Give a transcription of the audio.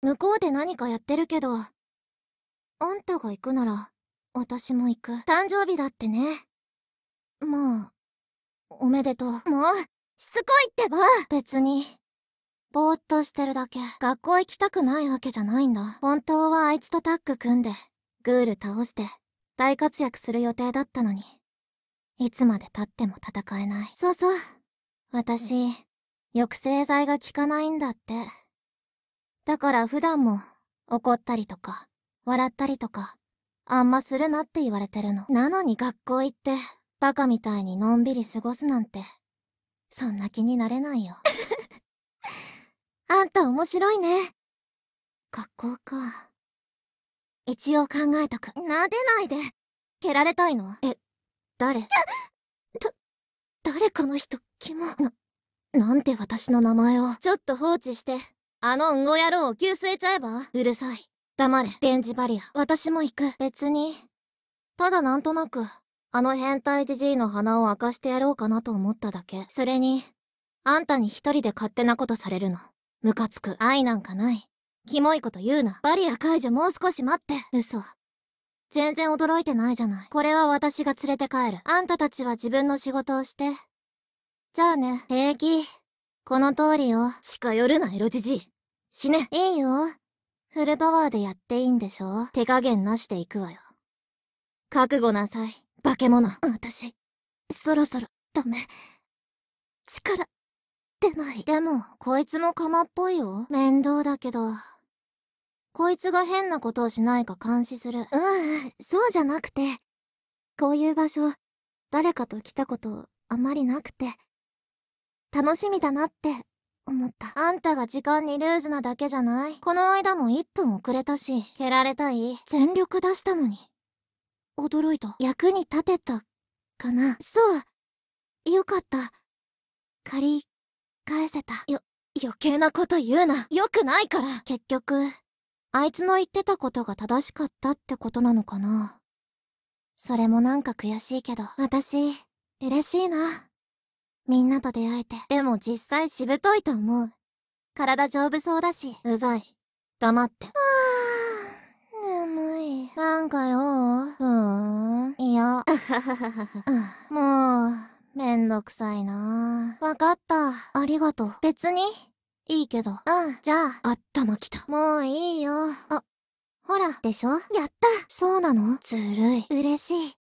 向こうで何かやってるけど、あんたが行くなら、私も行く。誕生日だってね。まあ、おめでとう。もう、しつこいってば別に、ぼーっとしてるだけ。学校行きたくないわけじゃないんだ。本当はあいつとタッグ組んで、グール倒して、大活躍する予定だったのに。いつまで経っても戦えない。そうそう。私、抑制剤が効かないんだって。だから普段も怒ったりとか、笑ったりとか、あんまするなって言われてるの。なのに学校行って、バカみたいにのんびり過ごすなんて、そんな気になれないよ。あんた面白いね。学校か。一応考えとく。撫でないで。蹴られたいのえ、誰だ、誰この人、キモ。な、なんて私の名前を。ちょっと放置して。あのんご野郎を急すえちゃえばうるさい。黙れ、電磁バリア。私も行く。別に。ただなんとなく、あの変態じじいの鼻を明かしてやろうかなと思っただけ。それに、あんたに一人で勝手なことされるの。ムカつく。愛なんかない。キモいこと言うな。バリア解除もう少し待って。嘘。全然驚いてないじゃない。これは私が連れて帰る。あんたたちは自分の仕事をして。じゃあね、平気。この通りよ。近寄るな、エロじじい。死ね。いいよ。フルパワーでやっていいんでしょ手加減なしで行くわよ。覚悟なさい、化け物。私、そろそろ、ダメ。力、出ない。でも、こいつも釜っぽいよ。面倒だけど、こいつが変なことをしないか監視する。うん、そうじゃなくて。こういう場所、誰かと来たことあまりなくて。楽しみだなって思った。あんたが時間にルーズなだけじゃないこの間も1分遅れたし、蹴られたい全力出したのに。驚いた。役に立てた、かな。そう。よかった。借り、返せた。よ、余計なこと言うな。良くないから。結局、あいつの言ってたことが正しかったってことなのかな。それもなんか悔しいけど、私、嬉しいな。みんなと出会えて。でも実際しぶといと思う。体丈夫そうだし。うざい。黙って。はぁ、眠い。なんかよふーん。いや。もう、めんどくさいなわかった。ありがとう。別にいいけど。うん、じゃあ。頭きた。もういいよ。あ、ほら、でしょやったそうなのずるい。嬉しい。